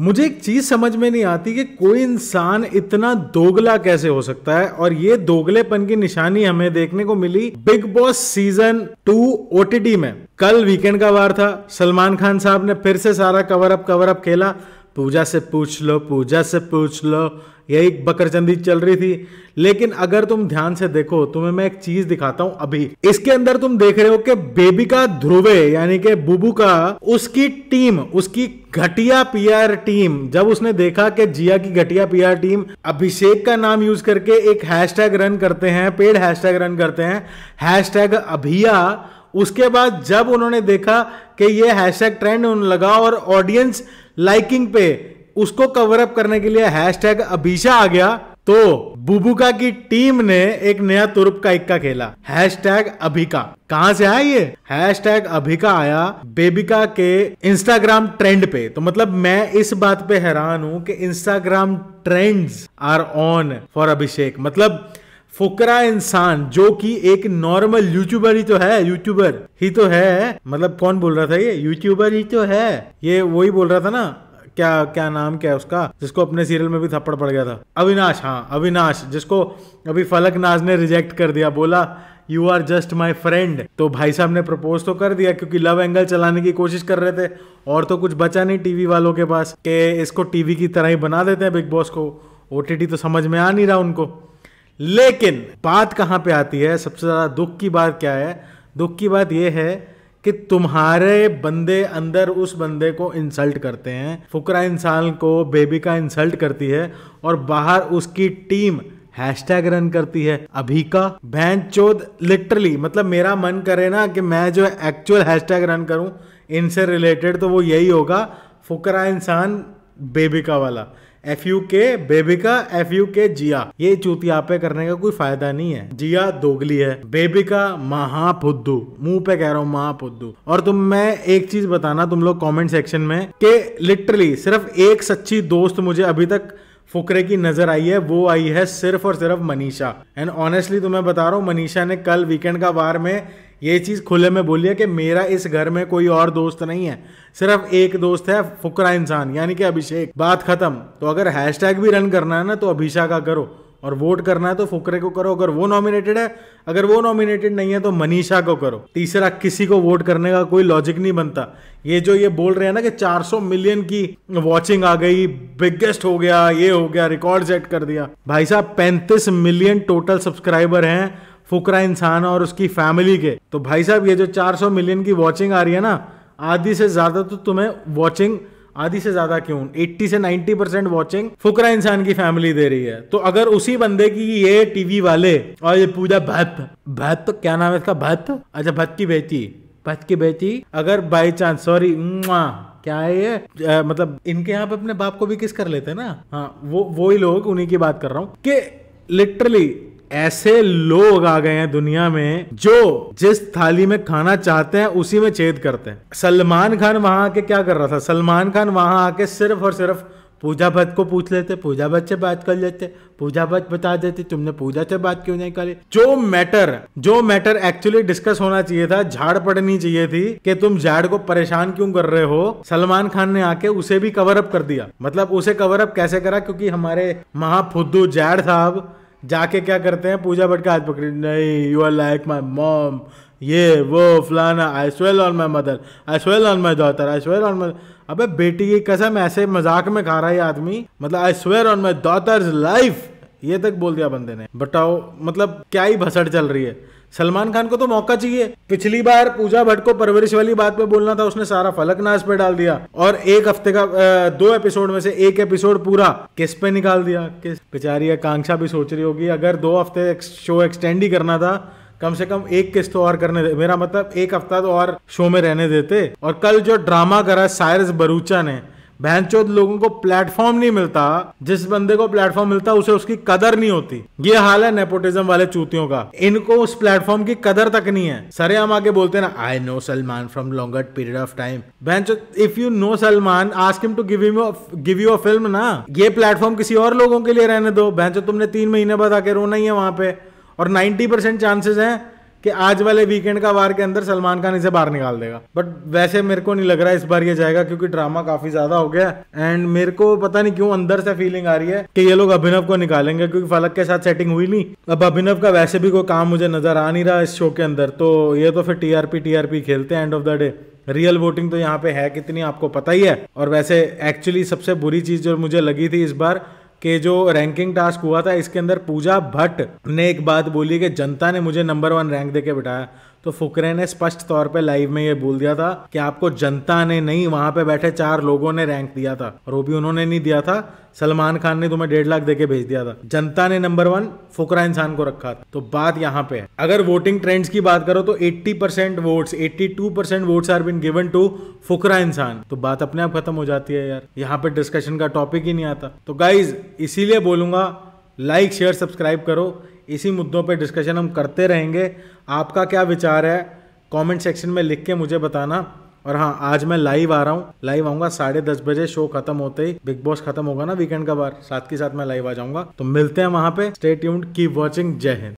मुझे एक चीज समझ में नहीं आती कि कोई इंसान इतना दोगला कैसे हो सकता है और ये दोगलेपन की निशानी हमें देखने को मिली Bigg Boss season two OTT में कल वीकेंड का वार था सलमान खान साहब ने फिर से सारा कवर अप कवर अप खेला पूजा से पूछ लो पूजा से पूछ लो यही बकरचंदी चल रही थी लेकिन अगर तुम ध्यान से देखो तुम्हें मैं एक चीज दिखाता हूं अभी इसके अंदर तुम देख रहे हो कि बेबी का ध्रुवे यानी कि बुबू का उसकी टीम उसकी घटिया पीआर टीम जब उसने देखा कि जिया की घटिया पीआर टीम अभिषेक का नाम यूज करके एक हैशटैग रन करते हैं पेड हैशटैग रन करते हैं हैशटैग अभिया उसके बाद जब उन्होंने देखा कि ये हैशटैग ट्रेंड उन लगा और ऑडियंस लाइकिंग पे उसको कवर अप करने के लिए हैशटैग अभिषा आ गया तो बुबुका की टीम ने एक नया तुर्प का इक्का खेला हैश टैग अभिका कहां से आया ये हैश टैग अभिका आया बेबिका के इंस्टाग्राम ट्रेंड पे तो मतलब मैं इस बात पे हैरान हूं कि Instagram trends are on for Abhishek मतलब फुकरा इंसान जो कि एक नॉर्मल यूट्यूबर ही तो है यूट्यूबर ही तो है मतलब कौन बोल रहा था ये यूट्यूबर ही तो है ये वही बोल रहा था ना क्या क्या नाम क्या है उसका जिसको अपने सीरियल में भी थप्पड़ पड़ गया था अविनाश हाँ अविनाश जिसको अभी फलक नाज ने रिजेक्ट कर दिया बोला you are just my friend तो भाई साहब ने प्रपोज तो कर दिया क्योंकि लव एंगल चलाने की कोशिश कर रहे थे और तो कुछ बचा नहीं टीवी वालों के पास के इसको टीवी की तरह ही बना देते हैं बिग बॉस को ओ तो समझ में आ नहीं रहा उनको लेकिन बात कहाँ पे आती है सबसे ज़्यादा दुख की बात क्या है दुख की बात यह है कि तुम्हारे बंदे अंदर उस बंदे को इंसल्ट करते हैं फुकरा इंसान को बेबी का इंसल्ट करती है और बाहर उसकी टीम हैशटैग रन करती है अभी का भैन चौद लिटरली मतलब मेरा मन करे ना कि मैं जो एक्चुअल हैशटैग रन करूं इनसे रिलेटेड तो वो यही होगा फुकरा इंसान बेबिका वाला एफ यू के बेबिका एफ यू के जिया ये पे करने का कोई फायदा नहीं है जिया दोगली है बेबिका महापुद्धू मुंह पे कह रहा हूँ महापुद्धू और तुम मैं एक चीज बताना तुम लोग कमेंट सेक्शन में कि लिटरली सिर्फ एक सच्ची दोस्त मुझे अभी तक फुकरे की नजर आई है वो आई है सिर्फ और सिर्फ मनीषा एंड ऑनेस्टली तुम्हें बता रहा हूँ मनीषा ने कल वीकेंड का बार में ये चीज़ खुले में बोली है कि मेरा इस घर में कोई और दोस्त नहीं है सिर्फ एक दोस्त है फुकरा इंसान यानी कि अभिषेक बात खत्म तो अगर हैशटैग भी रन करना है ना तो अभिषा का करो और वोट करना है तो फुकरे को करो अगर वो नॉमिनेटेड है अगर वो नॉमिनेटेड नहीं है तो मनीषा को करो तीसरा किसी को वोट करने का कोई लॉजिक नहीं बनता ये जो ये बोल रहे हैं ना कि 400 मिलियन की वॉचिंग आ गई बिगेस्ट हो गया ये हो गया रिकॉर्ड सेट कर दिया भाई साहब पैंतीस मिलियन टोटल सब्सक्राइबर हैं फुकरा इंसान और उसकी फैमिली के तो भाई साहब ये जो 400 मिलियन की वॉचिंग आ रही है ना आधी से ज़्यादा तो तुम्हें वॉचिंग आधी से ज्यादा क्यों 80 से 90 परसेंट वॉचिंग फुकरा इंसान की फैमिली दे रही है तो अगर उसी बंदे की ये टीवी वाले और ये पूजा भत्त भत्त क्या नाम है इसका भत्त अच्छा भत्त की बेटी भत्त की बेटी अगर बाई चांस सॉरी क्या है ये मतलब इनके यहाँ पे अपने बाप को भी किस कर लेते हैं ना हाँ वो वो ही लोग उन्हीं की बात कर रहा हूँ कि लिटरली ऐसे लोग आ गए हैं दुनिया में जो जिस थाली में खाना चाहते हैं उसी में छेद करते हैं सलमान खान वहां आके क्या कर रहा था सलमान खान वहां आके सिर्फ और सिर्फ पूजा भट्ट को पूछ लेते पूजा भट्ट से बात कर लेते पूजा भट्ट बता देते तुमने पूजा से बात क्यों नहीं करी जो मैटर जो मैटर एक्चुअली डिस्कस होना चाहिए था झाड़ पड़नी चाहिए थी कि तुम झाड़ को परेशान क्यों कर रहे हो सलमान खान ने आके उसे भी कवर अप कर दिया मतलब उसे कवर अप कैसे करा क्योंकि हमारे महाफुद्दू जैड साहब जाके क्या करते हैं पूजा भट्ट का हाथ पकड़े नहीं you are like my mom ये वो फलाना I swear on my mother I swear on my daughter I swear on my अबे बेटी की कसम ऐसे मजाक में खा रहा है आदमी मतलब I swear on my daughter's life ये तक बोल दिया बंदे ने बताओ मतलब क्या ही भसड़ चल रही है सलमान खान को तो मौका चाहिए पिछली बार पूजा भट्ट को परवरिश वाली बात पे बोलना था उसने सारा फलकनाश पे डाल दिया और एक हफ्ते का दो एपिसोड में से एक एपिसोड पूरा किस पे निकाल दिया किस बेचारी आकांक्षा भी सोच रही होगी अगर दो हफ्ते शो एक्सटेंड ही करना था कम से कम एक किस्त तो और करने दे मेरा मतलब एक हफ्ता तो और शो में रहने देते और कल जो ड्रामा करा सायरस बरूचा ने भैंसचोद लोगों को प्लेटफॉर्म नहीं मिलता जिस बंदे को प्लेटफॉर्म मिलता उसे उसकी कदर नहीं होती ये हाल है नेपोटिज्म वाले चूतियों का इनको उस प्लेटफॉर्म की कदर तक नहीं है सरे हम आगे बोलते ना I know Salman from longer period of time चौथ if you know Salman ask him to give you give you a film ना ये प्लेटफॉर्म किसी और लोगों के लिए रहने दो बहन तुमने तीन महीने बाद आके रोना ही है वहां पे और 90 परसेंट चांसेस हैं कि आज वाले वीकेंड का वार के अंदर सलमान खान इसे बाहर निकाल देगा बट वैसे मेरे को नहीं लग रहा है इस बार ये जाएगा क्योंकि ड्रामा काफी ज्यादा हो गया एंड मेरे को पता नहीं क्यों अंदर से फीलिंग आ रही है कि ये लोग अभिनव को निकालेंगे क्योंकि फलक के साथ सेटिंग हुई नहीं अब अभिनव का वैसे भी कोई काम मुझे नजर आ नहीं रहा इस शो के अंदर तो ये तो फिर टीआरपी टीआरपी खेलते हैं end of the day real voting तो यहाँ पे है कितनी आपको पता ही है और वैसे एक्चुअली सबसे बुरी चीज जो मुझे लगी थी इस बार कि जो रैंकिंग टास्क हुआ था इसके अंदर पूजा भट्ट ने एक बात बोली कि जनता ने मुझे नंबर वन रैंक दे के बिठाया तो फुकरे ने स्पष्ट तौर पे लाइव में ये बोल दिया था कि आपको जनता ने नहीं वहां पे बैठे चार लोगों ने रैंक दिया था और वो भी उन्होंने नहीं दिया था सलमान खान ने तुम्हें डेढ़ लाख देके भेज दिया था जनता ने नंबर वन फुकरा इंसान को रखा था तो बात यहाँ पे है अगर वोटिंग ट्रेंड्स की बात करो तो 80 percent vote eighty two percent vote are been given to Fukra Insaan तो बात अपने आप खत्म हो जाती है यार यहाँ पे डिस्कशन का टॉपिक ही नहीं आता तो गाइज इसीलिए बोलूंगा लाइक शेयर सब्सक्राइब करो इसी मुद्दों पे डिस्कशन हम करते रहेंगे आपका क्या विचार है कमेंट सेक्शन में लिख के मुझे बताना और हाँ आज मैं लाइव आ रहा हूँ लाइव आऊंगा साढ़े दस बजे शो खत्म होते ही बिग बॉस खत्म होगा ना वीकेंड का बार साथ के साथ मैं लाइव आ जाऊंगा तो मिलते हैं वहां पे स्टेट ट्यून्ड की वॉचिंग जय हिंद